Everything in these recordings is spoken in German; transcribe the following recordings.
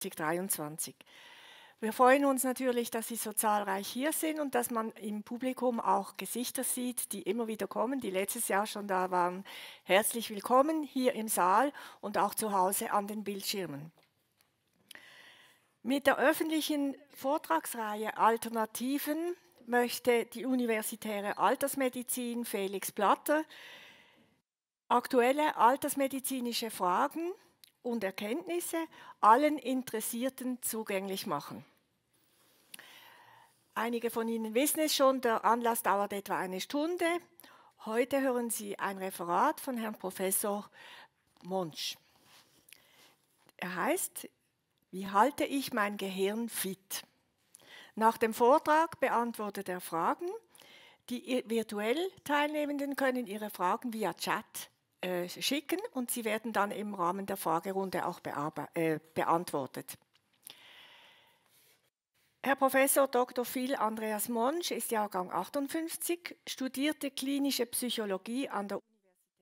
2023. Wir freuen uns natürlich, dass Sie so zahlreich hier sind und dass man im Publikum auch Gesichter sieht, die immer wieder kommen, die letztes Jahr schon da waren. Herzlich willkommen hier im Saal und auch zu Hause an den Bildschirmen. Mit der öffentlichen Vortragsreihe Alternativen möchte die Universitäre Altersmedizin Felix Platter aktuelle altersmedizinische Fragen – und Erkenntnisse allen Interessierten zugänglich machen. Einige von Ihnen wissen es schon, der Anlass dauert etwa eine Stunde. Heute hören Sie ein Referat von Herrn Professor Monsch. Er heißt, wie halte ich mein Gehirn fit? Nach dem Vortrag beantwortet er Fragen. Die virtuell Teilnehmenden können ihre Fragen via Chat äh, schicken und sie werden dann im Rahmen der Fragerunde auch äh, beantwortet. Herr Professor Dr. Phil Andreas Monsch ist Jahrgang 58, studierte klinische Psychologie an der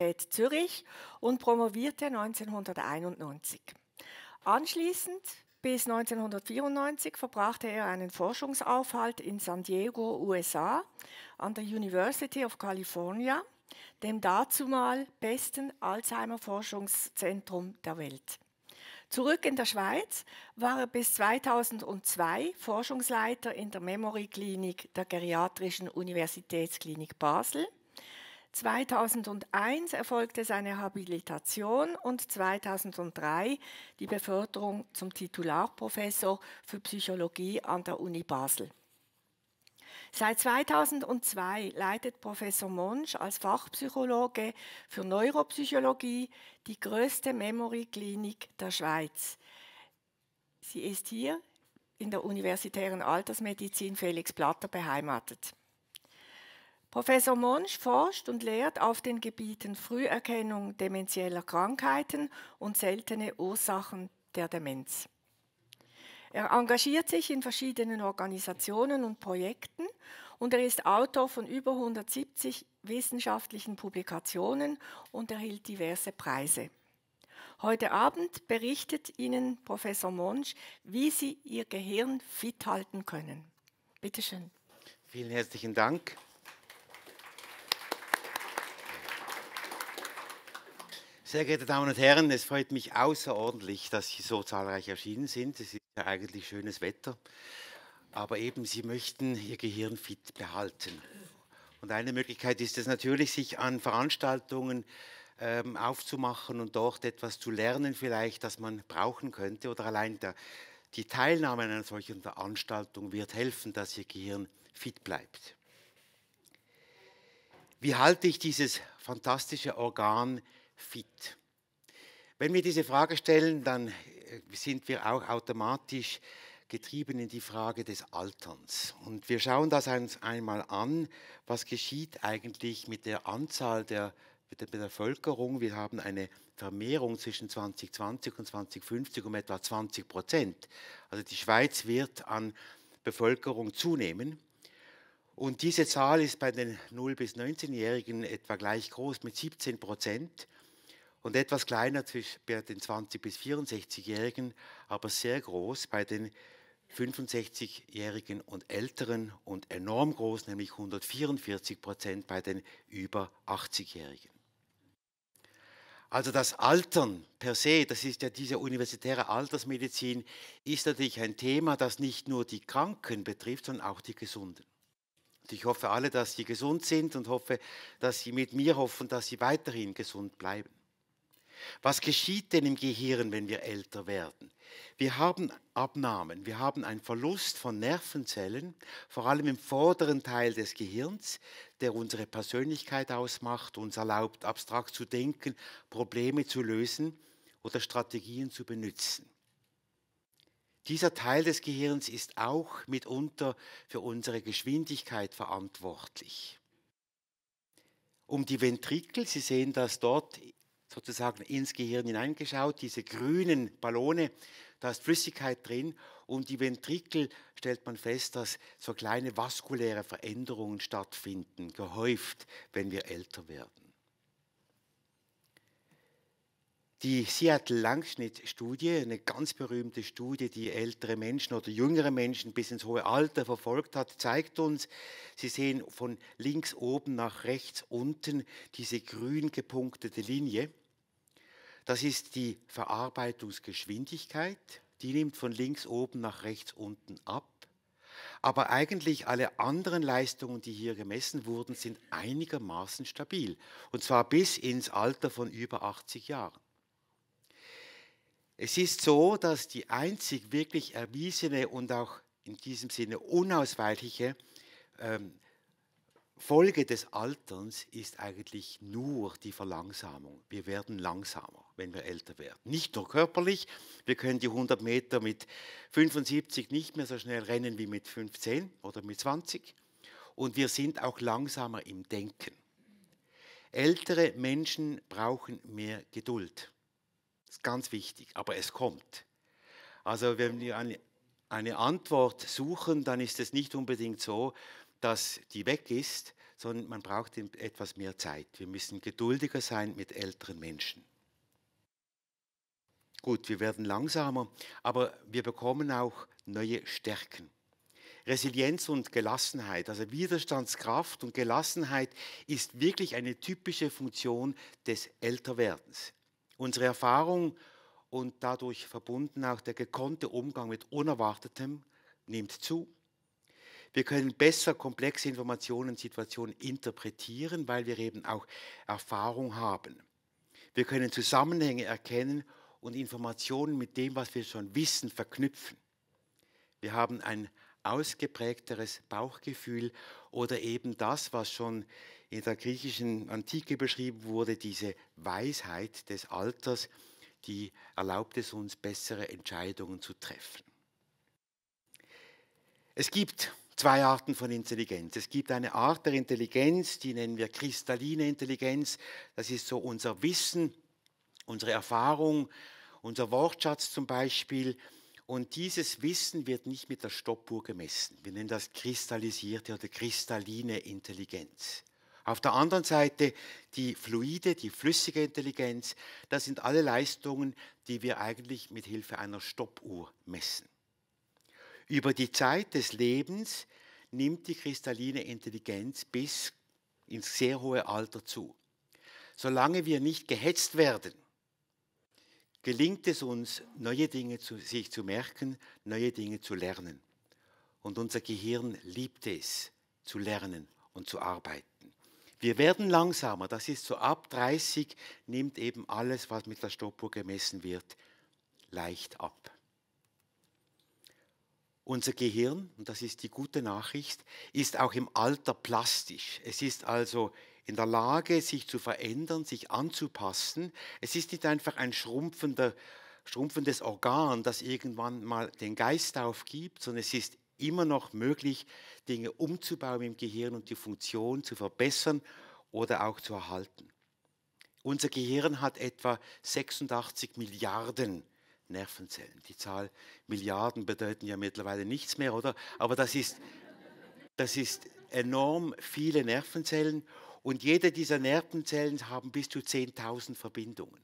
Universität Zürich und promovierte 1991. Anschließend bis 1994 verbrachte er einen Forschungsaufhalt in San Diego, USA, an der University of California dem dazumal besten Alzheimer-Forschungszentrum der Welt. Zurück in der Schweiz war er bis 2002 Forschungsleiter in der Memory-Klinik der Geriatrischen Universitätsklinik Basel. 2001 erfolgte seine Habilitation und 2003 die Beförderung zum Titularprofessor für Psychologie an der Uni Basel. Seit 2002 leitet Professor Monsch als Fachpsychologe für Neuropsychologie die größte Memory-Klinik der Schweiz. Sie ist hier in der Universitären Altersmedizin Felix Platter beheimatet. Professor Monsch forscht und lehrt auf den Gebieten Früherkennung demenzieller Krankheiten und seltene Ursachen der Demenz. Er engagiert sich in verschiedenen Organisationen und Projekten und er ist Autor von über 170 wissenschaftlichen Publikationen und erhielt diverse Preise. Heute Abend berichtet Ihnen Professor Monsch, wie Sie Ihr Gehirn fit halten können. Bitte schön. Vielen herzlichen Dank. Sehr geehrte Damen und Herren, es freut mich außerordentlich, dass Sie so zahlreich erschienen sind. Ja, eigentlich schönes Wetter. Aber eben, sie möchten ihr Gehirn fit behalten. Und eine Möglichkeit ist es natürlich, sich an Veranstaltungen ähm, aufzumachen und dort etwas zu lernen, vielleicht, das man brauchen könnte. Oder allein der, die Teilnahme an einer solchen Veranstaltung wird helfen, dass ihr Gehirn fit bleibt. Wie halte ich dieses fantastische Organ fit? Wenn wir diese Frage stellen, dann sind wir auch automatisch getrieben in die Frage des Alterns. Und wir schauen das uns einmal an, was geschieht eigentlich mit der Anzahl der, mit der Bevölkerung. Wir haben eine Vermehrung zwischen 2020 und 2050 um etwa 20 Prozent. Also die Schweiz wird an Bevölkerung zunehmen. Und diese Zahl ist bei den 0- bis 19-Jährigen etwa gleich groß mit 17 Prozent und etwas kleiner bei den 20- bis 64-Jährigen, aber sehr groß bei den 65-Jährigen und Älteren und enorm groß, nämlich 144 Prozent bei den über 80-Jährigen. Also das Altern per se, das ist ja diese universitäre Altersmedizin, ist natürlich ein Thema, das nicht nur die Kranken betrifft, sondern auch die Gesunden. Und ich hoffe alle, dass sie gesund sind und hoffe, dass sie mit mir hoffen, dass sie weiterhin gesund bleiben. Was geschieht denn im Gehirn, wenn wir älter werden? Wir haben Abnahmen, wir haben einen Verlust von Nervenzellen, vor allem im vorderen Teil des Gehirns, der unsere Persönlichkeit ausmacht, uns erlaubt, abstrakt zu denken, Probleme zu lösen oder Strategien zu benutzen. Dieser Teil des Gehirns ist auch mitunter für unsere Geschwindigkeit verantwortlich. Um die Ventrikel, Sie sehen das dort sozusagen ins Gehirn hineingeschaut, diese grünen Ballone, da ist Flüssigkeit drin und die Ventrikel stellt man fest, dass so kleine vaskuläre Veränderungen stattfinden, gehäuft, wenn wir älter werden. Die Seattle-Langschnitt-Studie, eine ganz berühmte Studie, die ältere Menschen oder jüngere Menschen bis ins hohe Alter verfolgt hat, zeigt uns, Sie sehen von links oben nach rechts unten diese grün gepunktete Linie. Das ist die Verarbeitungsgeschwindigkeit, die nimmt von links oben nach rechts unten ab. Aber eigentlich alle anderen Leistungen, die hier gemessen wurden, sind einigermaßen stabil. Und zwar bis ins Alter von über 80 Jahren. Es ist so, dass die einzig wirklich erwiesene und auch in diesem Sinne unausweichliche ähm, Folge des Alterns ist eigentlich nur die Verlangsamung. Wir werden langsamer wenn wir älter werden. Nicht nur körperlich, wir können die 100 Meter mit 75 nicht mehr so schnell rennen wie mit 15 oder mit 20 und wir sind auch langsamer im Denken. Ältere Menschen brauchen mehr Geduld. Das ist ganz wichtig, aber es kommt. Also wenn wir eine, eine Antwort suchen, dann ist es nicht unbedingt so, dass die weg ist, sondern man braucht etwas mehr Zeit. Wir müssen geduldiger sein mit älteren Menschen. Gut, wir werden langsamer, aber wir bekommen auch neue Stärken. Resilienz und Gelassenheit, also Widerstandskraft und Gelassenheit ist wirklich eine typische Funktion des Älterwerdens. Unsere Erfahrung und dadurch verbunden auch der gekonnte Umgang mit Unerwartetem nimmt zu. Wir können besser komplexe Informationen und Situationen interpretieren, weil wir eben auch Erfahrung haben. Wir können Zusammenhänge erkennen und und Informationen mit dem, was wir schon wissen, verknüpfen. Wir haben ein ausgeprägteres Bauchgefühl oder eben das, was schon in der griechischen Antike beschrieben wurde, diese Weisheit des Alters, die erlaubt es uns, bessere Entscheidungen zu treffen. Es gibt zwei Arten von Intelligenz. Es gibt eine Art der Intelligenz, die nennen wir kristalline Intelligenz. Das ist so unser Wissen, unsere Erfahrung, unser Wortschatz zum Beispiel. Und dieses Wissen wird nicht mit der Stoppuhr gemessen. Wir nennen das kristallisierte oder kristalline Intelligenz. Auf der anderen Seite die fluide, die flüssige Intelligenz, das sind alle Leistungen, die wir eigentlich mit Hilfe einer Stoppuhr messen. Über die Zeit des Lebens nimmt die kristalline Intelligenz bis ins sehr hohe Alter zu. Solange wir nicht gehetzt werden, gelingt es uns, neue Dinge zu, sich zu merken, neue Dinge zu lernen. Und unser Gehirn liebt es, zu lernen und zu arbeiten. Wir werden langsamer, das ist so ab 30 nimmt eben alles, was mit der Stoppuhr gemessen wird, leicht ab. Unser Gehirn, und das ist die gute Nachricht, ist auch im Alter plastisch. Es ist also in der Lage, sich zu verändern, sich anzupassen. Es ist nicht einfach ein schrumpfender, schrumpfendes Organ, das irgendwann mal den Geist aufgibt, sondern es ist immer noch möglich, Dinge umzubauen im Gehirn und die Funktion zu verbessern oder auch zu erhalten. Unser Gehirn hat etwa 86 Milliarden Nervenzellen. Die Zahl Milliarden bedeuten ja mittlerweile nichts mehr, oder? Aber das ist, das ist enorm viele Nervenzellen und jede dieser Nervenzellen haben bis zu 10.000 Verbindungen.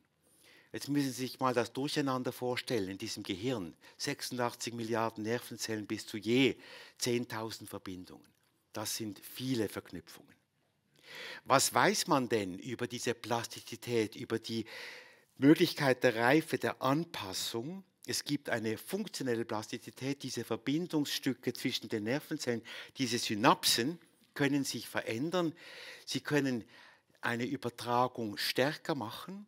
Jetzt müssen Sie sich mal das Durcheinander vorstellen in diesem Gehirn. 86 Milliarden Nervenzellen bis zu je 10.000 Verbindungen. Das sind viele Verknüpfungen. Was weiß man denn über diese Plastizität, über die Möglichkeit der Reife, der Anpassung? Es gibt eine funktionelle Plastizität, diese Verbindungsstücke zwischen den Nervenzellen, diese Synapsen, können sich verändern, sie können eine Übertragung stärker machen,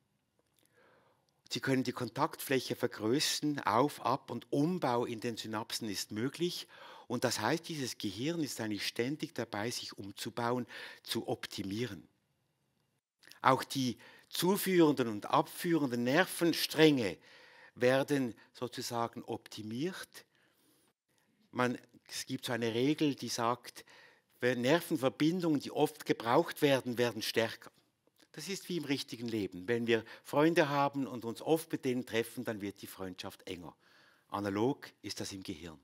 sie können die Kontaktfläche vergrößern, Auf-, Ab- und Umbau in den Synapsen ist möglich und das heißt, dieses Gehirn ist eigentlich ständig dabei, sich umzubauen, zu optimieren. Auch die zuführenden und abführenden Nervenstränge werden sozusagen optimiert. Man, es gibt so eine Regel, die sagt, Nervenverbindungen, die oft gebraucht werden, werden stärker. Das ist wie im richtigen Leben. Wenn wir Freunde haben und uns oft mit denen treffen, dann wird die Freundschaft enger. Analog ist das im Gehirn.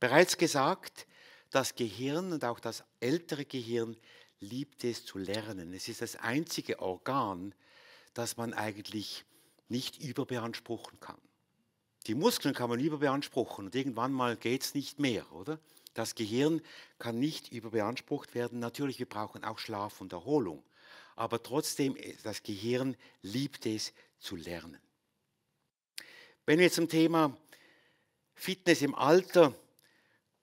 Bereits gesagt, das Gehirn und auch das ältere Gehirn liebt es zu lernen. Es ist das einzige Organ, das man eigentlich nicht überbeanspruchen kann. Die Muskeln kann man überbeanspruchen und irgendwann mal geht es nicht mehr, oder? Das Gehirn kann nicht überbeansprucht werden. Natürlich, wir brauchen auch Schlaf und Erholung. Aber trotzdem, äh, das Gehirn liebt es zu lernen. Wenn wir zum Thema Fitness im Alter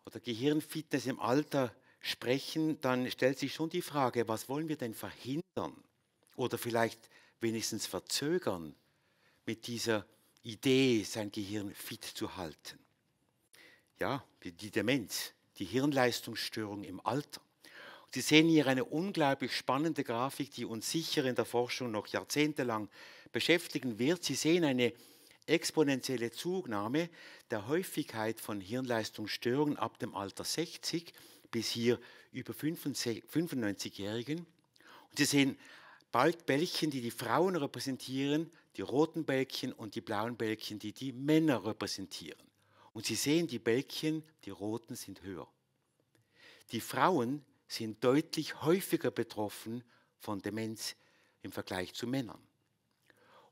oder Gehirnfitness im Alter sprechen, dann stellt sich schon die Frage, was wollen wir denn verhindern oder vielleicht wenigstens verzögern mit dieser Idee, sein Gehirn fit zu halten? Ja, die Demenz die Hirnleistungsstörung im Alter. Sie sehen hier eine unglaublich spannende Grafik, die uns sicher in der Forschung noch jahrzehntelang beschäftigen wird. Sie sehen eine exponentielle Zunahme der Häufigkeit von Hirnleistungsstörungen ab dem Alter 60 bis hier über 95-Jährigen. Und Sie sehen bald Bällchen, die die Frauen repräsentieren, die roten Bällchen und die blauen Bällchen, die die Männer repräsentieren. Und Sie sehen, die Bälkchen, die roten sind höher. Die Frauen sind deutlich häufiger betroffen von Demenz im Vergleich zu Männern.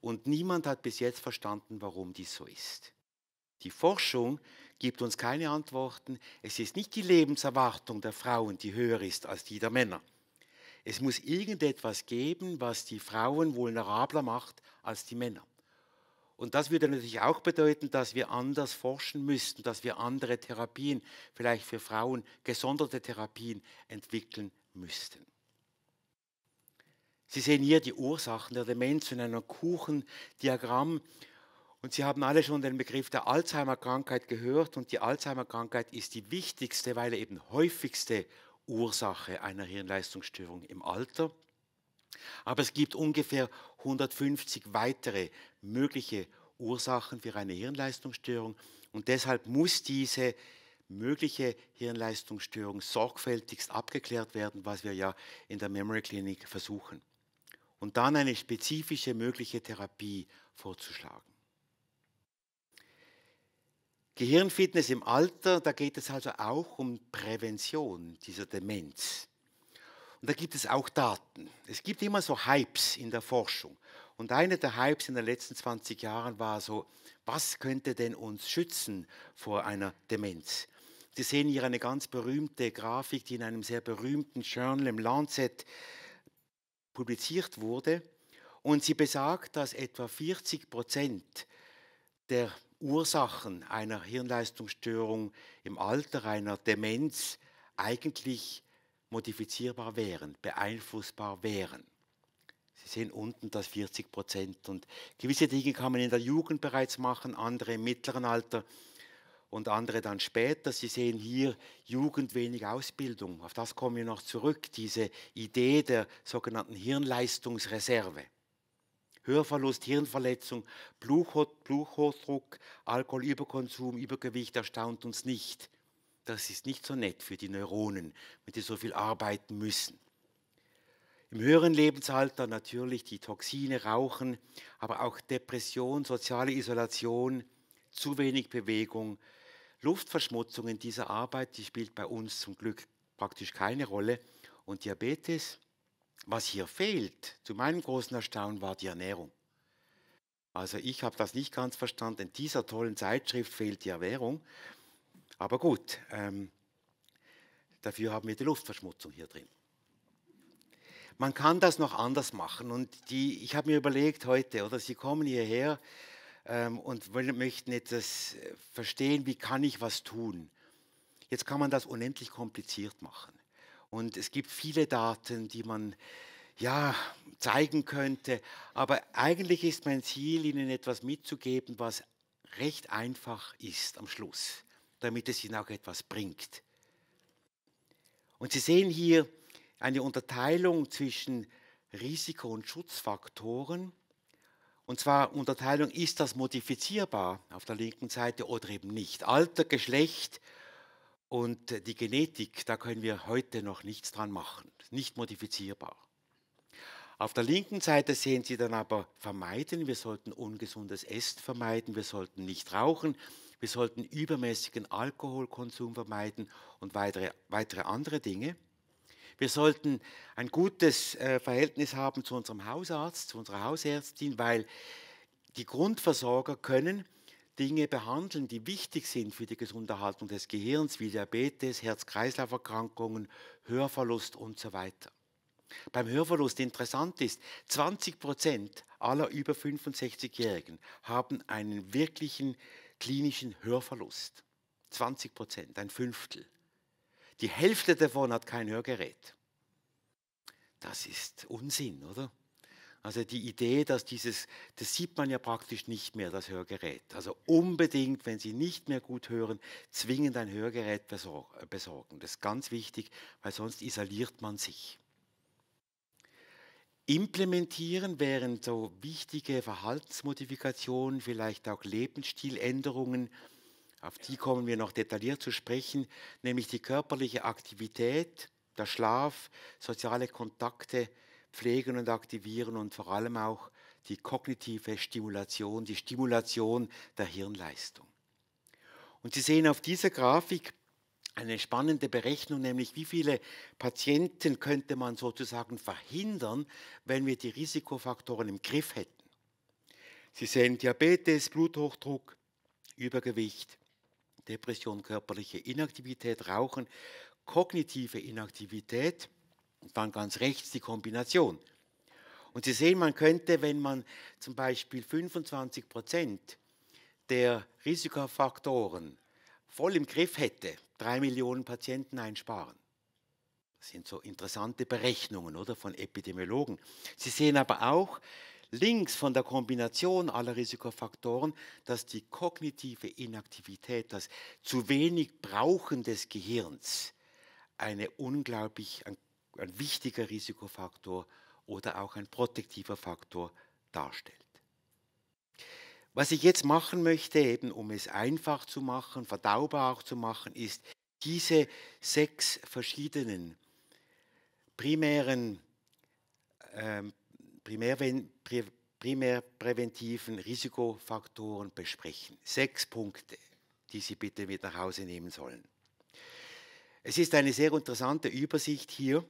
Und niemand hat bis jetzt verstanden, warum dies so ist. Die Forschung gibt uns keine Antworten. Es ist nicht die Lebenserwartung der Frauen, die höher ist als die der Männer. Es muss irgendetwas geben, was die Frauen vulnerabler macht als die Männer. Und das würde natürlich auch bedeuten, dass wir anders forschen müssten, dass wir andere Therapien, vielleicht für Frauen gesonderte Therapien entwickeln müssten. Sie sehen hier die Ursachen der Demenz in einem Kuchendiagramm. Und Sie haben alle schon den Begriff der Alzheimer-Krankheit gehört. Und die Alzheimer-Krankheit ist die wichtigste, weil eben häufigste Ursache einer Hirnleistungsstörung im Alter. Aber es gibt ungefähr 150 weitere mögliche Ursachen für eine Hirnleistungsstörung und deshalb muss diese mögliche Hirnleistungsstörung sorgfältigst abgeklärt werden, was wir ja in der Memory Clinic versuchen. Und dann eine spezifische mögliche Therapie vorzuschlagen. Gehirnfitness im Alter, da geht es also auch um Prävention dieser Demenz. Und da gibt es auch Daten. Es gibt immer so Hypes in der Forschung. Und einer der Hypes in den letzten 20 Jahren war so, was könnte denn uns schützen vor einer Demenz? Sie sehen hier eine ganz berühmte Grafik, die in einem sehr berühmten Journal im Lancet publiziert wurde. Und sie besagt, dass etwa 40 Prozent der Ursachen einer Hirnleistungsstörung im Alter, einer Demenz, eigentlich modifizierbar wären, beeinflussbar wären. Sie sehen unten das 40 Prozent. Und gewisse Dinge kann man in der Jugend bereits machen, andere im mittleren Alter und andere dann später. Sie sehen hier Jugend wenig Ausbildung. Auf das kommen wir noch zurück, diese Idee der sogenannten Hirnleistungsreserve. Hörverlust, Hirnverletzung, Bluthochdruck, Alkoholüberkonsum, Übergewicht erstaunt uns nicht das ist nicht so nett für die Neuronen, wenn die so viel arbeiten müssen. Im höheren Lebensalter natürlich die Toxine, Rauchen, aber auch Depression, soziale Isolation, zu wenig Bewegung, Luftverschmutzung in dieser Arbeit, die spielt bei uns zum Glück praktisch keine Rolle. Und Diabetes, was hier fehlt, zu meinem großen Erstaunen, war die Ernährung. Also ich habe das nicht ganz verstanden. In dieser tollen Zeitschrift fehlt die Ernährung. Aber gut, ähm, dafür haben wir die Luftverschmutzung hier drin. Man kann das noch anders machen. Und die, ich habe mir überlegt heute, oder Sie kommen hierher ähm, und wollen, möchten etwas äh, verstehen, wie kann ich was tun. Jetzt kann man das unendlich kompliziert machen. Und es gibt viele Daten, die man ja, zeigen könnte. Aber eigentlich ist mein Ziel, Ihnen etwas mitzugeben, was recht einfach ist am Schluss damit es ihnen auch etwas bringt. Und Sie sehen hier eine Unterteilung zwischen Risiko- und Schutzfaktoren. Und zwar Unterteilung, ist das modifizierbar auf der linken Seite oder eben nicht. Alter, Geschlecht und die Genetik, da können wir heute noch nichts dran machen. Nicht modifizierbar. Auf der linken Seite sehen Sie dann aber vermeiden, wir sollten ungesundes Essen vermeiden, wir sollten nicht rauchen, wir sollten übermäßigen Alkoholkonsum vermeiden und weitere, weitere andere Dinge. Wir sollten ein gutes äh, Verhältnis haben zu unserem Hausarzt, zu unserer Hausärztin, weil die Grundversorger können Dinge behandeln, die wichtig sind für die Gesunderhaltung des Gehirns, wie Diabetes, Herz-Kreislauf-Erkrankungen, Hörverlust und so weiter. Beim Hörverlust interessant ist, 20 Prozent aller über 65-Jährigen haben einen wirklichen klinischen Hörverlust. 20 Prozent, ein Fünftel. Die Hälfte davon hat kein Hörgerät. Das ist Unsinn, oder? Also die Idee, dass dieses, das sieht man ja praktisch nicht mehr, das Hörgerät. Also unbedingt, wenn Sie nicht mehr gut hören, zwingend ein Hörgerät besorgen. Das ist ganz wichtig, weil sonst isoliert man sich implementieren, wären so wichtige Verhaltensmodifikationen, vielleicht auch Lebensstiländerungen, auf die kommen wir noch detailliert zu sprechen, nämlich die körperliche Aktivität, der Schlaf, soziale Kontakte pflegen und aktivieren und vor allem auch die kognitive Stimulation, die Stimulation der Hirnleistung. Und Sie sehen auf dieser Grafik eine spannende Berechnung, nämlich wie viele Patienten könnte man sozusagen verhindern, wenn wir die Risikofaktoren im Griff hätten. Sie sehen Diabetes, Bluthochdruck, Übergewicht, Depression, körperliche Inaktivität, Rauchen, kognitive Inaktivität und dann ganz rechts die Kombination. Und Sie sehen, man könnte, wenn man zum Beispiel 25 Prozent der Risikofaktoren voll im Griff hätte, drei Millionen Patienten einsparen. Das sind so interessante Berechnungen, oder, von Epidemiologen. Sie sehen aber auch links von der Kombination aller Risikofaktoren, dass die kognitive Inaktivität, das zu wenig Brauchen des Gehirns, eine unglaublich ein, ein wichtiger Risikofaktor oder auch ein protektiver Faktor darstellt. Was ich jetzt machen möchte, eben um es einfach zu machen, verdaubar auch zu machen, ist diese sechs verschiedenen primären, ähm, primär, primär präventiven Risikofaktoren besprechen. Sechs Punkte, die Sie bitte mit nach Hause nehmen sollen. Es ist eine sehr interessante Übersicht hier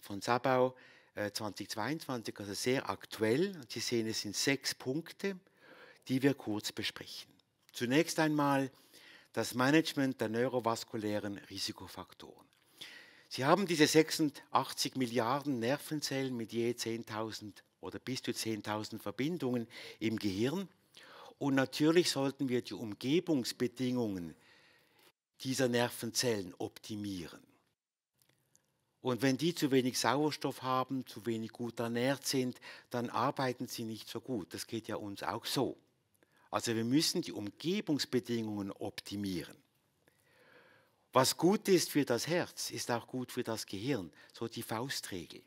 von Sabau 2022, äh, also sehr aktuell. Sie sehen, es sind sechs Punkte die wir kurz besprechen. Zunächst einmal das Management der neurovaskulären Risikofaktoren. Sie haben diese 86 Milliarden Nervenzellen mit je 10.000 oder bis zu 10.000 Verbindungen im Gehirn. Und natürlich sollten wir die Umgebungsbedingungen dieser Nervenzellen optimieren. Und wenn die zu wenig Sauerstoff haben, zu wenig gut ernährt sind, dann arbeiten sie nicht so gut. Das geht ja uns auch so. Also wir müssen die Umgebungsbedingungen optimieren. Was gut ist für das Herz, ist auch gut für das Gehirn, so die Faustregel.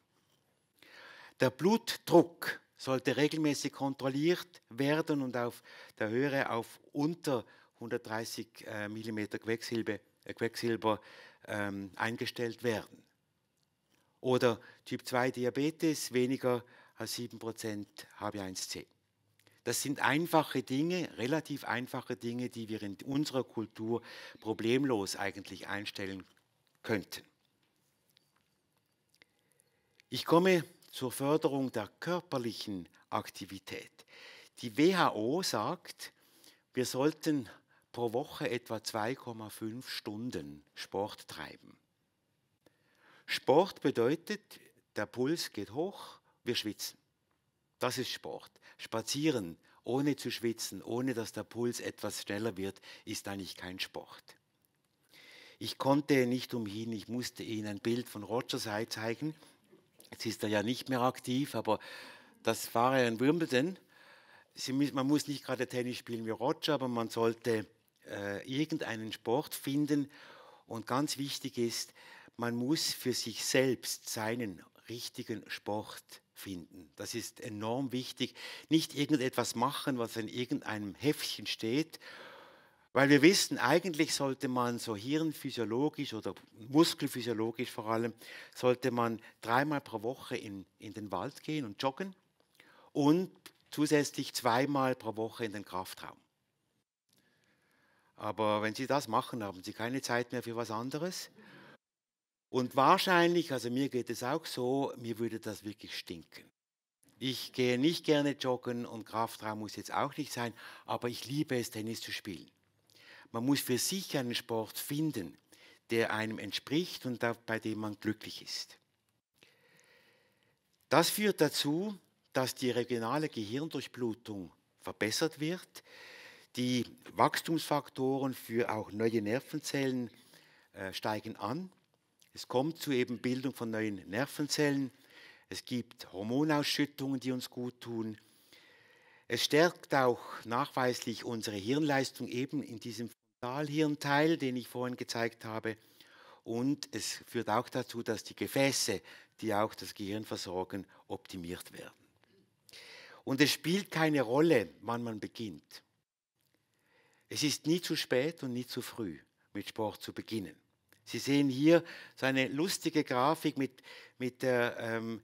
Der Blutdruck sollte regelmäßig kontrolliert werden und auf der Höhe auf unter 130 mm Quecksilber, Quecksilber ähm, eingestellt werden. Oder Typ 2 Diabetes weniger als 7% HB1C. Das sind einfache Dinge, relativ einfache Dinge, die wir in unserer Kultur problemlos eigentlich einstellen könnten. Ich komme zur Förderung der körperlichen Aktivität. Die WHO sagt, wir sollten pro Woche etwa 2,5 Stunden Sport treiben. Sport bedeutet, der Puls geht hoch, wir schwitzen. Das ist Sport. Spazieren, ohne zu schwitzen, ohne dass der Puls etwas schneller wird, ist eigentlich kein Sport. Ich konnte nicht umhin, ich musste Ihnen ein Bild von Rogers High zeigen. Jetzt ist er ja nicht mehr aktiv, aber das war er in Wimbledon. Müssen, man muss nicht gerade Tennis spielen wie Roger, aber man sollte äh, irgendeinen Sport finden. Und ganz wichtig ist, man muss für sich selbst seinen richtigen Sport finden. Das ist enorm wichtig. Nicht irgendetwas machen, was in irgendeinem Heftchen steht, weil wir wissen, eigentlich sollte man so hirnphysiologisch oder muskelphysiologisch vor allem, sollte man dreimal pro Woche in, in den Wald gehen und joggen und zusätzlich zweimal pro Woche in den Kraftraum. Aber wenn Sie das machen, haben Sie keine Zeit mehr für was anderes. Und wahrscheinlich, also mir geht es auch so, mir würde das wirklich stinken. Ich gehe nicht gerne joggen und Kraftraum muss jetzt auch nicht sein, aber ich liebe es, Tennis zu spielen. Man muss für sich einen Sport finden, der einem entspricht und bei dem man glücklich ist. Das führt dazu, dass die regionale Gehirndurchblutung verbessert wird, die Wachstumsfaktoren für auch neue Nervenzellen äh, steigen an es kommt zu eben Bildung von neuen Nervenzellen. Es gibt Hormonausschüttungen, die uns gut tun. Es stärkt auch nachweislich unsere Hirnleistung eben in diesem Frontalhirnteil, den ich vorhin gezeigt habe. Und es führt auch dazu, dass die Gefäße, die auch das Gehirn versorgen, optimiert werden. Und es spielt keine Rolle, wann man beginnt. Es ist nie zu spät und nie zu früh, mit Sport zu beginnen. Sie sehen hier so eine lustige Grafik mit, mit der ähm,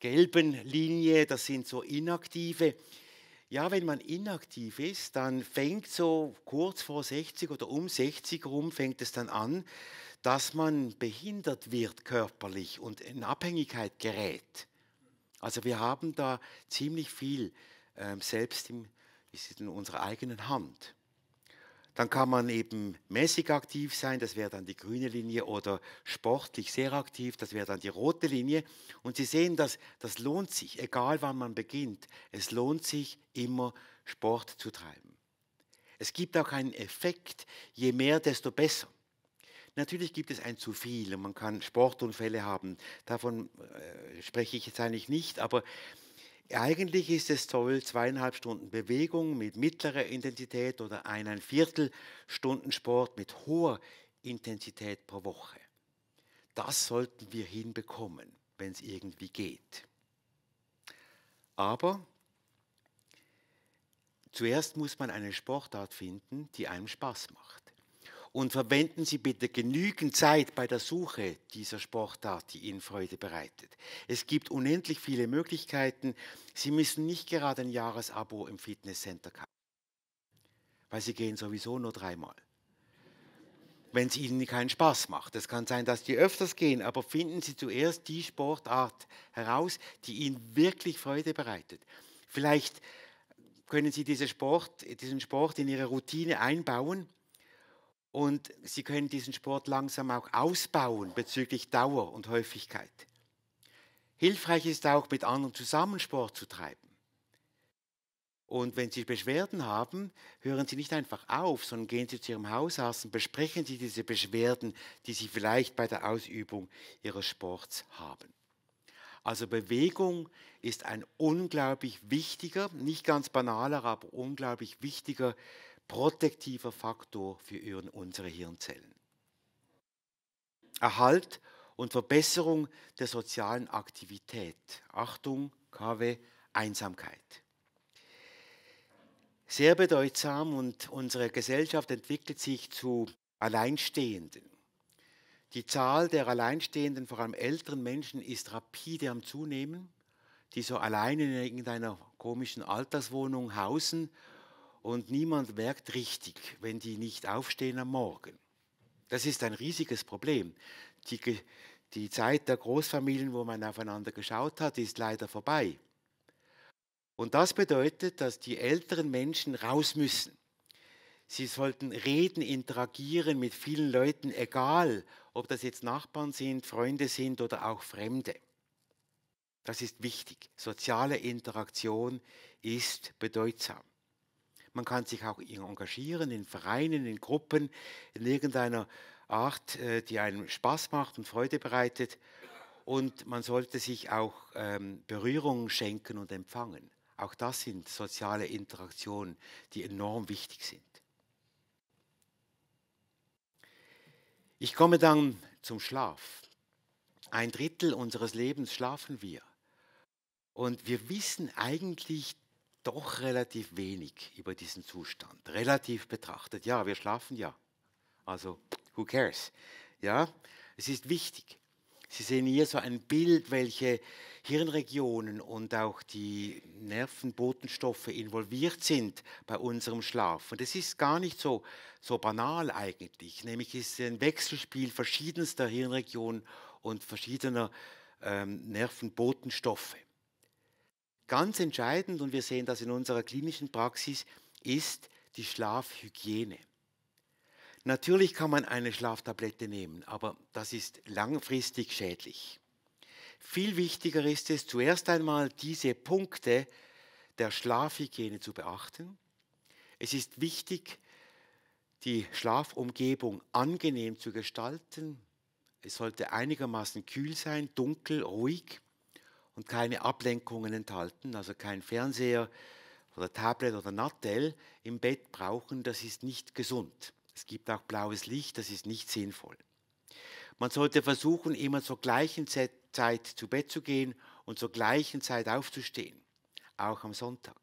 gelben Linie, das sind so inaktive. Ja, wenn man inaktiv ist, dann fängt so kurz vor 60 oder um 60 rum, fängt es dann an, dass man behindert wird körperlich und in Abhängigkeit gerät. Also wir haben da ziemlich viel ähm, selbst im, ist in unserer eigenen Hand. Dann kann man eben mäßig aktiv sein, das wäre dann die grüne Linie, oder sportlich sehr aktiv, das wäre dann die rote Linie. Und Sie sehen, dass das lohnt sich, egal wann man beginnt. Es lohnt sich immer, Sport zu treiben. Es gibt auch einen Effekt, je mehr, desto besser. Natürlich gibt es ein zu viel und man kann Sportunfälle haben, davon äh, spreche ich jetzt eigentlich nicht, aber eigentlich ist es toll, zweieinhalb Stunden Bewegung mit mittlerer Intensität oder eineinviertel Stunden Sport mit hoher Intensität pro Woche. Das sollten wir hinbekommen, wenn es irgendwie geht. Aber zuerst muss man eine Sportart finden, die einem Spaß macht und verwenden Sie bitte genügend Zeit bei der Suche dieser Sportart, die Ihnen Freude bereitet. Es gibt unendlich viele Möglichkeiten. Sie müssen nicht gerade ein Jahresabo im Fitnesscenter kaufen, weil Sie gehen sowieso nur dreimal wenn es Ihnen keinen Spaß macht. Es kann sein, dass die öfters gehen, aber finden Sie zuerst die Sportart heraus, die Ihnen wirklich Freude bereitet. Vielleicht können Sie diese Sport, diesen Sport in Ihre Routine einbauen und Sie können diesen Sport langsam auch ausbauen bezüglich Dauer und Häufigkeit. Hilfreich ist auch, mit anderen zusammen Sport zu treiben. Und wenn Sie Beschwerden haben, hören Sie nicht einfach auf, sondern gehen Sie zu Ihrem Hausarzt und besprechen Sie diese Beschwerden, die Sie vielleicht bei der Ausübung Ihres Sports haben. Also Bewegung ist ein unglaublich wichtiger, nicht ganz banaler, aber unglaublich wichtiger protektiver Faktor für unsere Hirnzellen. Erhalt und Verbesserung der sozialen Aktivität. Achtung, KW, Einsamkeit. Sehr bedeutsam und unsere Gesellschaft entwickelt sich zu Alleinstehenden. Die Zahl der Alleinstehenden, vor allem älteren Menschen, ist rapide am Zunehmen, die so allein in irgendeiner komischen Alterswohnung hausen und niemand merkt richtig, wenn die nicht aufstehen am Morgen. Das ist ein riesiges Problem. Die, die Zeit der Großfamilien, wo man aufeinander geschaut hat, ist leider vorbei. Und das bedeutet, dass die älteren Menschen raus müssen. Sie sollten reden, interagieren mit vielen Leuten, egal ob das jetzt Nachbarn sind, Freunde sind oder auch Fremde. Das ist wichtig. Soziale Interaktion ist bedeutsam. Man kann sich auch engagieren in Vereinen, in Gruppen, in irgendeiner Art, äh, die einem Spaß macht und Freude bereitet. Und man sollte sich auch ähm, Berührungen schenken und empfangen. Auch das sind soziale Interaktionen, die enorm wichtig sind. Ich komme dann zum Schlaf. Ein Drittel unseres Lebens schlafen wir. Und wir wissen eigentlich doch relativ wenig über diesen Zustand, relativ betrachtet. Ja, wir schlafen ja. Also, who cares? Ja, es ist wichtig. Sie sehen hier so ein Bild, welche Hirnregionen und auch die Nervenbotenstoffe involviert sind bei unserem Schlaf. Und es ist gar nicht so, so banal eigentlich. Nämlich ist es ein Wechselspiel verschiedenster Hirnregionen und verschiedener ähm, Nervenbotenstoffe. Ganz entscheidend, und wir sehen das in unserer klinischen Praxis, ist die Schlafhygiene. Natürlich kann man eine Schlaftablette nehmen, aber das ist langfristig schädlich. Viel wichtiger ist es, zuerst einmal diese Punkte der Schlafhygiene zu beachten. Es ist wichtig, die Schlafumgebung angenehm zu gestalten. Es sollte einigermaßen kühl sein, dunkel, ruhig und keine Ablenkungen enthalten, also kein Fernseher oder Tablet oder Nattel im Bett brauchen, das ist nicht gesund. Es gibt auch blaues Licht, das ist nicht sinnvoll. Man sollte versuchen, immer zur gleichen Zeit zu Bett zu gehen und zur gleichen Zeit aufzustehen, auch am Sonntag.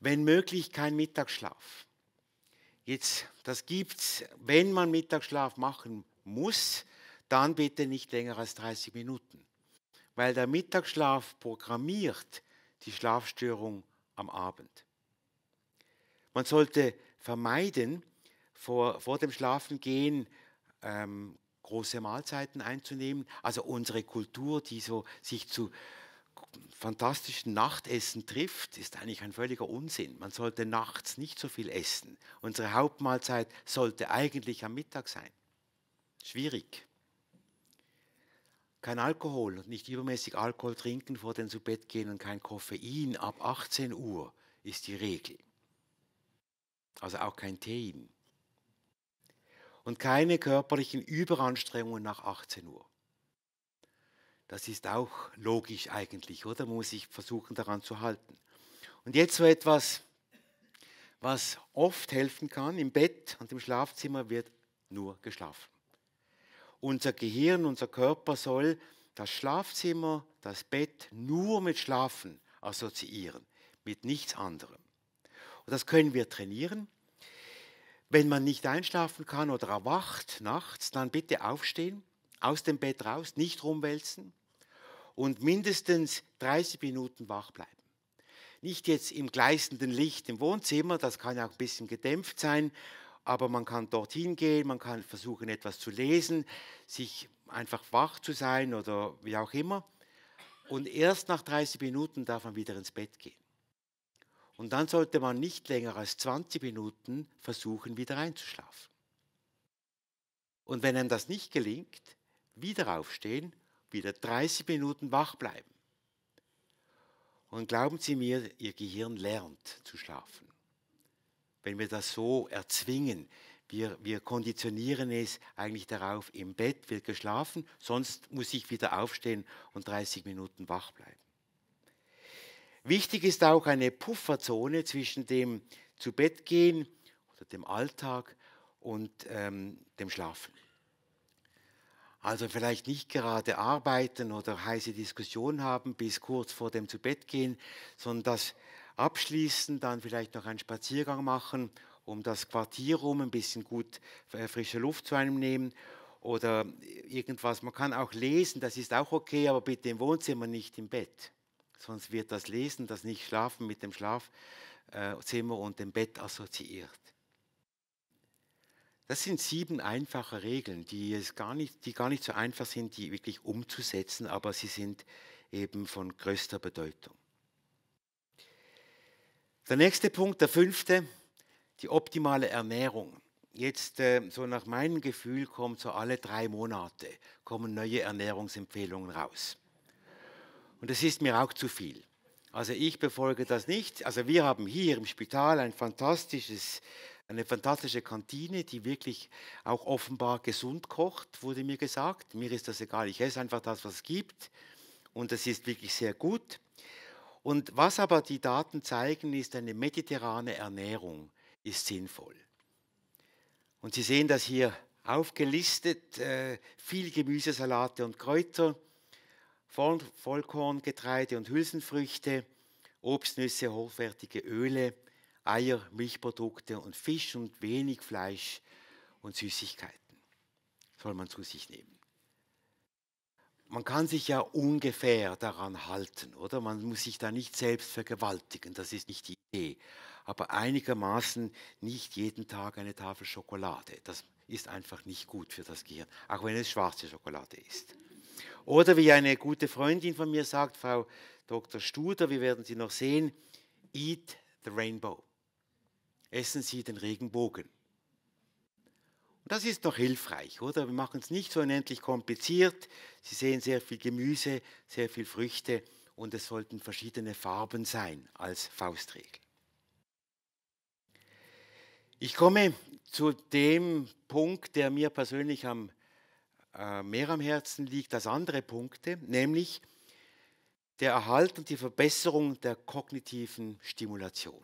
Wenn möglich, kein Mittagsschlaf. Jetzt, das es, wenn man Mittagsschlaf machen muss, dann bitte nicht länger als 30 Minuten, weil der Mittagsschlaf programmiert die Schlafstörung am Abend. Man sollte vermeiden, vor, vor dem Schlafengehen ähm, große Mahlzeiten einzunehmen. Also unsere Kultur, die so sich zu fantastischen Nachtessen trifft, ist eigentlich ein völliger Unsinn. Man sollte nachts nicht so viel essen. Unsere Hauptmahlzeit sollte eigentlich am Mittag sein. Schwierig kein Alkohol, nicht übermäßig Alkohol trinken vor dem zu Bett gehen und kein Koffein ab 18 Uhr ist die Regel. Also auch kein Tein. Und keine körperlichen Überanstrengungen nach 18 Uhr. Das ist auch logisch eigentlich, oder? Muss ich versuchen daran zu halten. Und jetzt so etwas, was oft helfen kann, im Bett und im Schlafzimmer wird nur geschlafen unser Gehirn, unser Körper soll das Schlafzimmer, das Bett nur mit Schlafen assoziieren, mit nichts anderem. Und das können wir trainieren. Wenn man nicht einschlafen kann oder erwacht nachts, dann bitte aufstehen, aus dem Bett raus, nicht rumwälzen und mindestens 30 Minuten wach bleiben. Nicht jetzt im gleißenden Licht im Wohnzimmer, das kann ja auch ein bisschen gedämpft sein, aber man kann dorthin gehen, man kann versuchen, etwas zu lesen, sich einfach wach zu sein oder wie auch immer. Und erst nach 30 Minuten darf man wieder ins Bett gehen. Und dann sollte man nicht länger als 20 Minuten versuchen, wieder einzuschlafen. Und wenn einem das nicht gelingt, wieder aufstehen, wieder 30 Minuten wach bleiben. Und glauben Sie mir, Ihr Gehirn lernt zu schlafen wenn wir das so erzwingen. Wir, wir konditionieren es eigentlich darauf, im Bett wird geschlafen, sonst muss ich wieder aufstehen und 30 Minuten wach bleiben. Wichtig ist auch eine Pufferzone zwischen dem zu Bett gehen oder dem Alltag und ähm, dem Schlafen. Also vielleicht nicht gerade arbeiten oder heiße Diskussionen haben bis kurz vor dem zu Bett gehen, sondern das abschließen, dann vielleicht noch einen Spaziergang machen, um das Quartier rum ein bisschen gut äh, frische Luft zu einem nehmen oder irgendwas. Man kann auch lesen, das ist auch okay, aber bitte im Wohnzimmer, nicht im Bett. Sonst wird das Lesen, das Nicht-Schlafen mit dem Schlafzimmer äh, und dem Bett assoziiert. Das sind sieben einfache Regeln, die, es gar, nicht, die gar nicht so einfach sind, die wirklich umzusetzen, aber sie sind eben von größter Bedeutung. Der nächste Punkt, der fünfte, die optimale Ernährung. Jetzt, äh, so nach meinem Gefühl, kommen so alle drei Monate kommen neue Ernährungsempfehlungen raus. Und das ist mir auch zu viel. Also ich befolge das nicht. Also wir haben hier im Spital ein fantastisches, eine fantastische Kantine, die wirklich auch offenbar gesund kocht, wurde mir gesagt. Mir ist das egal, ich esse einfach das, was es gibt. Und das ist wirklich sehr gut. Und was aber die Daten zeigen, ist, eine mediterrane Ernährung ist sinnvoll. Und Sie sehen das hier aufgelistet, äh, viel Gemüsesalate und Kräuter, Vollkorngetreide und Hülsenfrüchte, Obstnüsse, hochwertige Öle, Eier, Milchprodukte und Fisch und wenig Fleisch und Süßigkeiten soll man zu sich nehmen man kann sich ja ungefähr daran halten, oder? Man muss sich da nicht selbst vergewaltigen, das ist nicht die Idee. Aber einigermaßen nicht jeden Tag eine Tafel Schokolade. Das ist einfach nicht gut für das Gehirn, auch wenn es schwarze Schokolade ist. Oder wie eine gute Freundin von mir sagt, Frau Dr. Studer, wir werden Sie noch sehen, eat the rainbow. Essen Sie den Regenbogen das ist doch hilfreich, oder? Wir machen es nicht so unendlich kompliziert. Sie sehen sehr viel Gemüse, sehr viel Früchte und es sollten verschiedene Farben sein als Faustregel. Ich komme zu dem Punkt, der mir persönlich am, äh, mehr am Herzen liegt als andere Punkte, nämlich der Erhalt und die Verbesserung der kognitiven Stimulation.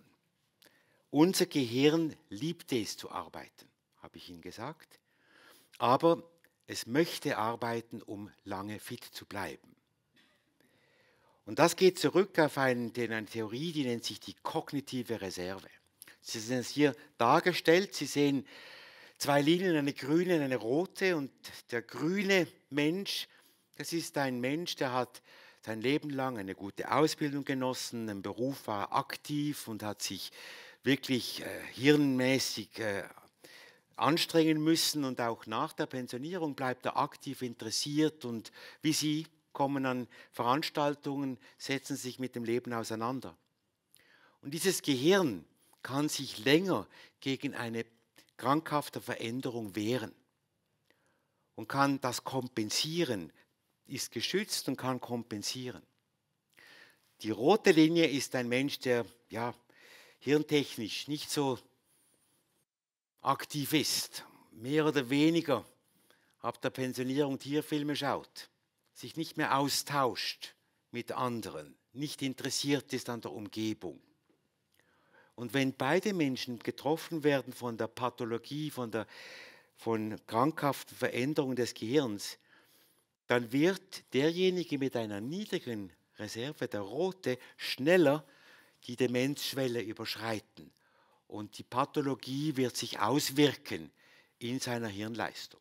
Unser Gehirn liebt es zu arbeiten habe ich Ihnen gesagt. Aber es möchte arbeiten, um lange fit zu bleiben. Und das geht zurück auf eine, Theorie, die nennt sich die kognitive Reserve. Sie sehen es hier dargestellt. Sie sehen zwei Linien, eine grüne und eine rote. Und der grüne Mensch, das ist ein Mensch, der hat sein Leben lang eine gute Ausbildung genossen, im Beruf war aktiv und hat sich wirklich äh, hirnmäßig äh, anstrengen müssen und auch nach der Pensionierung bleibt er aktiv interessiert und wie Sie kommen an Veranstaltungen, setzen sich mit dem Leben auseinander. Und dieses Gehirn kann sich länger gegen eine krankhafte Veränderung wehren und kann das kompensieren, ist geschützt und kann kompensieren. Die rote Linie ist ein Mensch, der ja, hirntechnisch nicht so Aktivist, mehr oder weniger ab der Pensionierung Tierfilme schaut, sich nicht mehr austauscht mit anderen, nicht interessiert ist an der Umgebung. Und wenn beide Menschen getroffen werden von der Pathologie, von, der, von krankhaften Veränderungen des Gehirns, dann wird derjenige mit einer niedrigen Reserve, der Rote, schneller die Demenzschwelle überschreiten. Und die Pathologie wird sich auswirken in seiner Hirnleistung.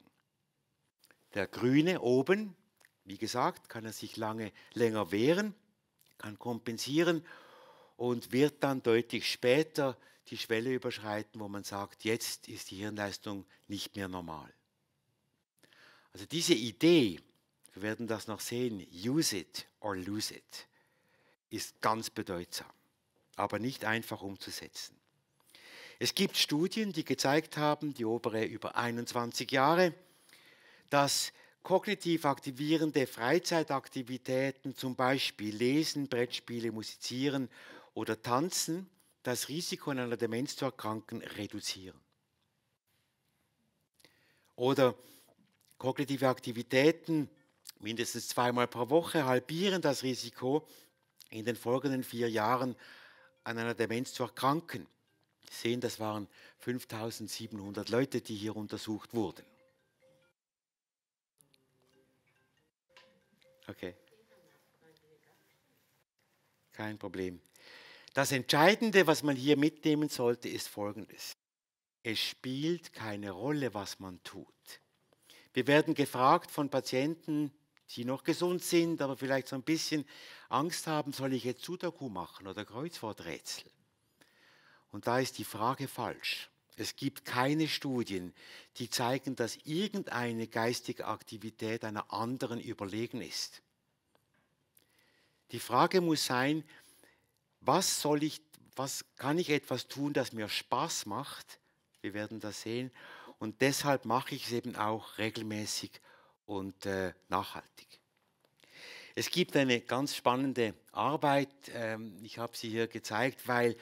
Der grüne oben, wie gesagt, kann er sich lange länger wehren, kann kompensieren und wird dann deutlich später die Schwelle überschreiten, wo man sagt, jetzt ist die Hirnleistung nicht mehr normal. Also diese Idee, wir werden das noch sehen, use it or lose it, ist ganz bedeutsam, aber nicht einfach umzusetzen. Es gibt Studien, die gezeigt haben, die obere über 21 Jahre, dass kognitiv aktivierende Freizeitaktivitäten, zum Beispiel Lesen, Brettspiele, Musizieren oder Tanzen, das Risiko an einer Demenz zu erkranken reduzieren. Oder kognitive Aktivitäten mindestens zweimal pro Woche halbieren das Risiko, in den folgenden vier Jahren an einer Demenz zu erkranken sehen, das waren 5700 Leute, die hier untersucht wurden. Okay. Kein Problem. Das Entscheidende, was man hier mitnehmen sollte, ist Folgendes. Es spielt keine Rolle, was man tut. Wir werden gefragt von Patienten, die noch gesund sind, aber vielleicht so ein bisschen Angst haben, soll ich jetzt Sudoku machen oder Kreuzworträtsel? Und da ist die Frage falsch. Es gibt keine Studien, die zeigen, dass irgendeine geistige Aktivität einer anderen überlegen ist. Die Frage muss sein, was soll ich, was kann ich etwas tun, das mir Spaß macht? Wir werden das sehen. Und deshalb mache ich es eben auch regelmäßig und äh, nachhaltig. Es gibt eine ganz spannende Arbeit, ähm, ich habe sie hier gezeigt, weil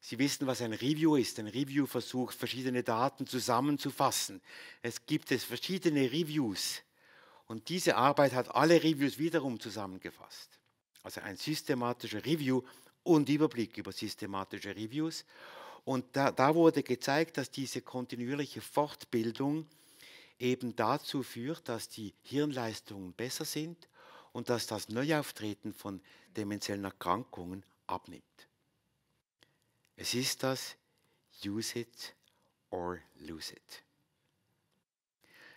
Sie wissen, was ein Review ist. Ein Review versucht, verschiedene Daten zusammenzufassen. Es gibt es verschiedene Reviews. Und diese Arbeit hat alle Reviews wiederum zusammengefasst. Also ein systematischer Review und Überblick über systematische Reviews. Und da, da wurde gezeigt, dass diese kontinuierliche Fortbildung eben dazu führt, dass die Hirnleistungen besser sind und dass das Neuauftreten von demenziellen Erkrankungen abnimmt. Es ist das Use it or lose it.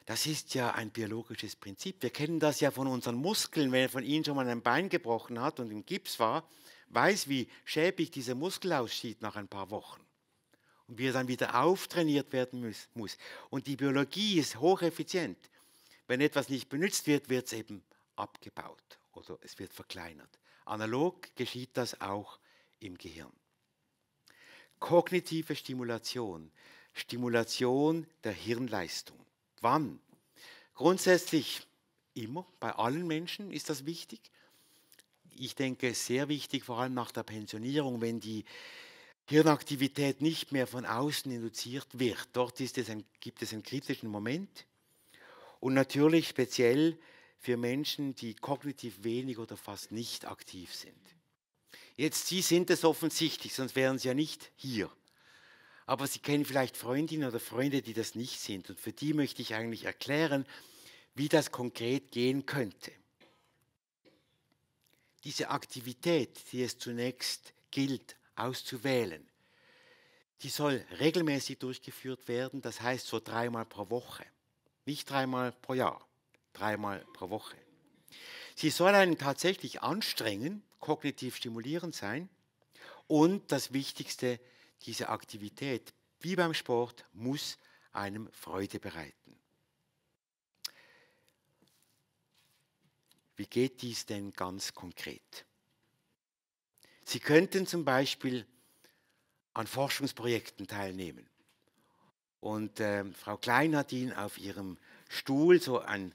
Das ist ja ein biologisches Prinzip. Wir kennen das ja von unseren Muskeln. Wer von Ihnen schon mal ein Bein gebrochen hat und im Gips war, weiß, wie schäbig dieser Muskel aussieht nach ein paar Wochen. Und wie er dann wieder auftrainiert werden muss. Und die Biologie ist hocheffizient. Wenn etwas nicht benutzt wird, wird es eben abgebaut oder es wird verkleinert. Analog geschieht das auch im Gehirn. Kognitive Stimulation. Stimulation der Hirnleistung. Wann? Grundsätzlich immer, bei allen Menschen ist das wichtig. Ich denke, sehr wichtig, vor allem nach der Pensionierung, wenn die Hirnaktivität nicht mehr von außen induziert wird. Dort es ein, gibt es einen kritischen Moment. Und natürlich speziell für Menschen, die kognitiv wenig oder fast nicht aktiv sind. Jetzt, Sie sind es offensichtlich, sonst wären Sie ja nicht hier. Aber Sie kennen vielleicht Freundinnen oder Freunde, die das nicht sind. Und für die möchte ich eigentlich erklären, wie das konkret gehen könnte. Diese Aktivität, die es zunächst gilt auszuwählen, die soll regelmäßig durchgeführt werden, das heißt so dreimal pro Woche. Nicht dreimal pro Jahr, dreimal pro Woche. Sie soll einen tatsächlich anstrengen, kognitiv stimulierend sein und das Wichtigste, diese Aktivität, wie beim Sport, muss einem Freude bereiten. Wie geht dies denn ganz konkret? Sie könnten zum Beispiel an Forschungsprojekten teilnehmen. Und äh, Frau Klein hat Ihnen auf ihrem Stuhl so ein,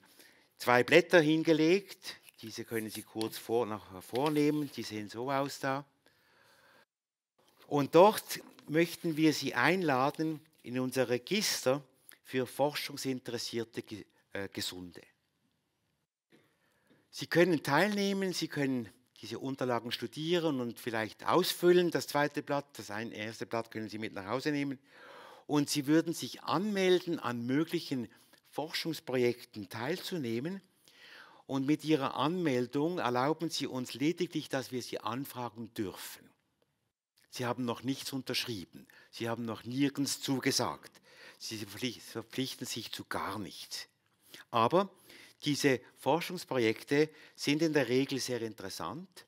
zwei Blätter hingelegt, diese können Sie kurz vor nach hervornehmen. Die sehen so aus da. Und dort möchten wir Sie einladen in unser Register für forschungsinteressierte äh, Gesunde. Sie können teilnehmen, Sie können diese Unterlagen studieren und vielleicht ausfüllen. Das zweite Blatt, das ein, erste Blatt können Sie mit nach Hause nehmen. Und Sie würden sich anmelden, an möglichen Forschungsprojekten teilzunehmen und mit Ihrer Anmeldung erlauben Sie uns lediglich, dass wir Sie anfragen dürfen. Sie haben noch nichts unterschrieben. Sie haben noch nirgends zugesagt. Sie verpflichten sich zu gar nichts. Aber diese Forschungsprojekte sind in der Regel sehr interessant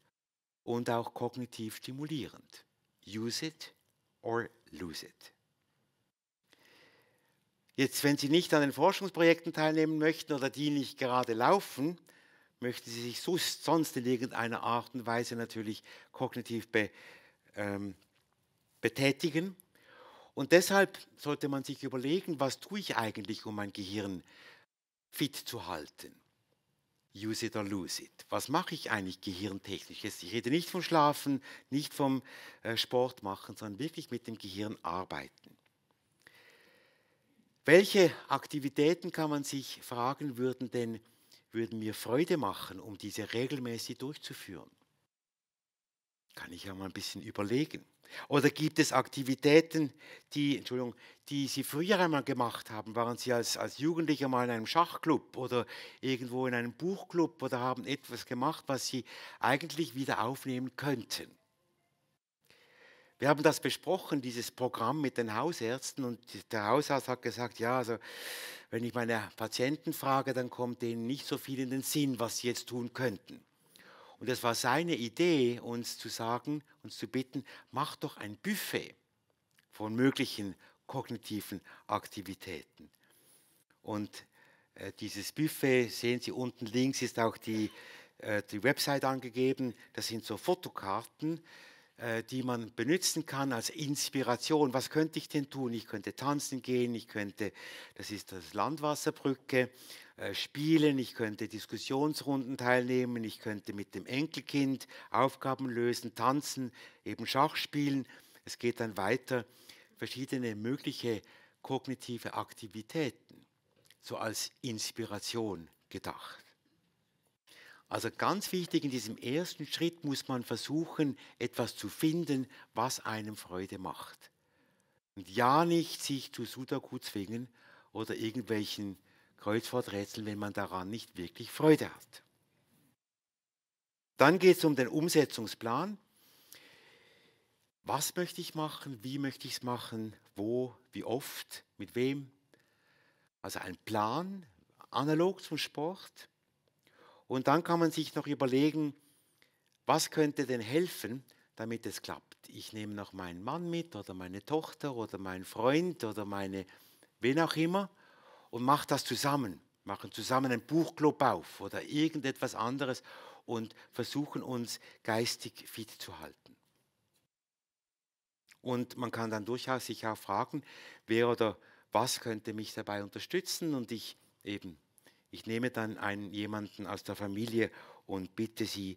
und auch kognitiv stimulierend. Use it or lose it. Jetzt, wenn Sie nicht an den Forschungsprojekten teilnehmen möchten oder die nicht gerade laufen, möchten Sie sich sonst in irgendeiner Art und Weise natürlich kognitiv be, ähm, betätigen. Und deshalb sollte man sich überlegen, was tue ich eigentlich, um mein Gehirn fit zu halten? Use it or lose it. Was mache ich eigentlich gehirntechnisch? ich rede nicht vom Schlafen, nicht vom äh, Sport machen, sondern wirklich mit dem Gehirn arbeiten. Welche Aktivitäten kann man sich fragen, würden denn würden mir Freude machen, um diese regelmäßig durchzuführen? Kann ich ja mal ein bisschen überlegen. Oder gibt es Aktivitäten, die, Entschuldigung, die Sie früher einmal gemacht haben? Waren Sie als, als Jugendlicher mal in einem Schachclub oder irgendwo in einem Buchclub oder haben etwas gemacht, was Sie eigentlich wieder aufnehmen könnten? wir haben das besprochen, dieses Programm mit den Hausärzten und der Hausarzt hat gesagt, ja, also wenn ich meine Patienten frage, dann kommt denen nicht so viel in den Sinn, was sie jetzt tun könnten. Und es war seine Idee, uns zu sagen, uns zu bitten, mach doch ein Buffet von möglichen kognitiven Aktivitäten. Und äh, dieses Buffet, sehen Sie unten links, ist auch die, äh, die Website angegeben. Das sind so Fotokarten, äh, die man benutzen kann als Inspiration. Was könnte ich denn tun? Ich könnte tanzen gehen, ich könnte, das ist das Landwasserbrücke, äh, spielen, ich könnte Diskussionsrunden teilnehmen, ich könnte mit dem Enkelkind Aufgaben lösen, tanzen, eben Schach spielen. Es geht dann weiter, verschiedene mögliche kognitive Aktivitäten, so als Inspiration gedacht. Also ganz wichtig, in diesem ersten Schritt muss man versuchen, etwas zu finden, was einem Freude macht. Und ja nicht sich zu Sudoku zwingen oder irgendwelchen Kreuzworträtseln, wenn man daran nicht wirklich Freude hat. Dann geht es um den Umsetzungsplan. Was möchte ich machen? Wie möchte ich es machen? Wo? Wie oft? Mit wem? Also ein Plan, analog zum Sport. Und dann kann man sich noch überlegen, was könnte denn helfen, damit es klappt. Ich nehme noch meinen Mann mit oder meine Tochter oder meinen Freund oder meine, wen auch immer, und mache das zusammen. Machen zusammen einen Buchclub auf oder irgendetwas anderes und versuchen uns geistig fit zu halten. Und man kann dann durchaus sich auch fragen, wer oder was könnte mich dabei unterstützen und ich eben ich nehme dann einen, jemanden aus der Familie und bitte sie,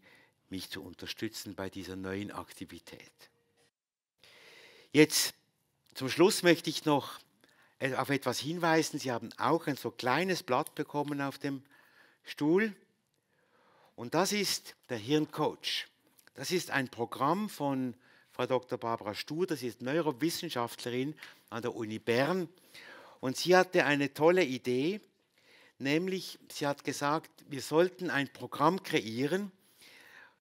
mich zu unterstützen bei dieser neuen Aktivität. Jetzt zum Schluss möchte ich noch äh, auf etwas hinweisen. Sie haben auch ein so kleines Blatt bekommen auf dem Stuhl. Und das ist der Hirncoach. Das ist ein Programm von Frau Dr. Barbara Stuhr, das ist Neurowissenschaftlerin an der Uni Bern. Und sie hatte eine tolle Idee. Nämlich, sie hat gesagt, wir sollten ein Programm kreieren,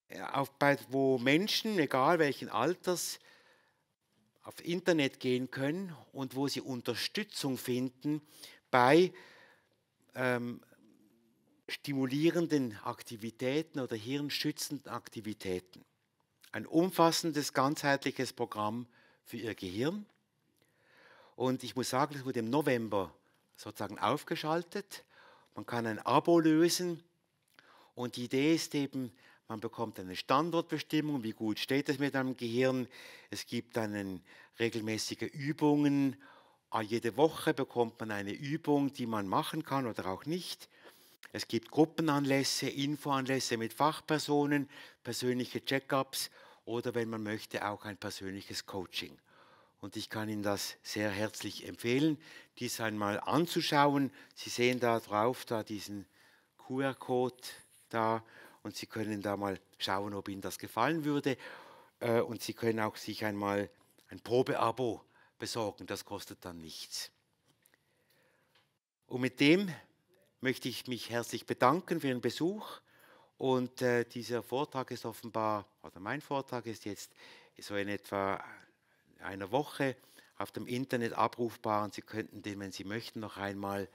äh, auf, wo Menschen, egal welchen Alters, auf Internet gehen können und wo sie Unterstützung finden bei ähm, stimulierenden Aktivitäten oder hirnschützenden Aktivitäten. Ein umfassendes, ganzheitliches Programm für ihr Gehirn. Und ich muss sagen, es wurde im November sozusagen aufgeschaltet. Man kann ein Abo lösen und die Idee ist eben, man bekommt eine Standortbestimmung, wie gut steht es mit einem Gehirn. Es gibt dann regelmäßige Übungen. Ah, jede Woche bekommt man eine Übung, die man machen kann oder auch nicht. Es gibt Gruppenanlässe, Infoanlässe mit Fachpersonen, persönliche Check-ups oder wenn man möchte auch ein persönliches Coaching und ich kann Ihnen das sehr herzlich empfehlen, dies einmal anzuschauen. Sie sehen da drauf, da diesen QR-Code da und Sie können da mal schauen, ob Ihnen das gefallen würde. Äh, und Sie können auch sich einmal ein Probeabo besorgen, das kostet dann nichts. Und mit dem möchte ich mich herzlich bedanken für Ihren Besuch. Und äh, dieser Vortrag ist offenbar, oder mein Vortrag ist jetzt so in etwa einer Woche auf dem Internet abrufbar und Sie könnten den, wenn Sie möchten, noch einmal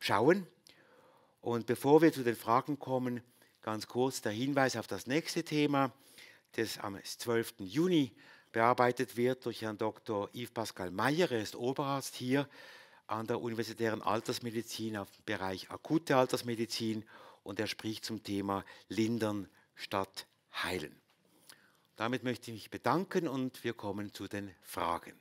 schauen. Und bevor wir zu den Fragen kommen, ganz kurz der Hinweis auf das nächste Thema, das am 12. Juni bearbeitet wird durch Herrn Dr. Yves Pascal Meyer. Er ist Oberarzt hier an der Universitären Altersmedizin auf dem Bereich akute Altersmedizin und er spricht zum Thema Lindern statt Heilen. Damit möchte ich mich bedanken und wir kommen zu den Fragen.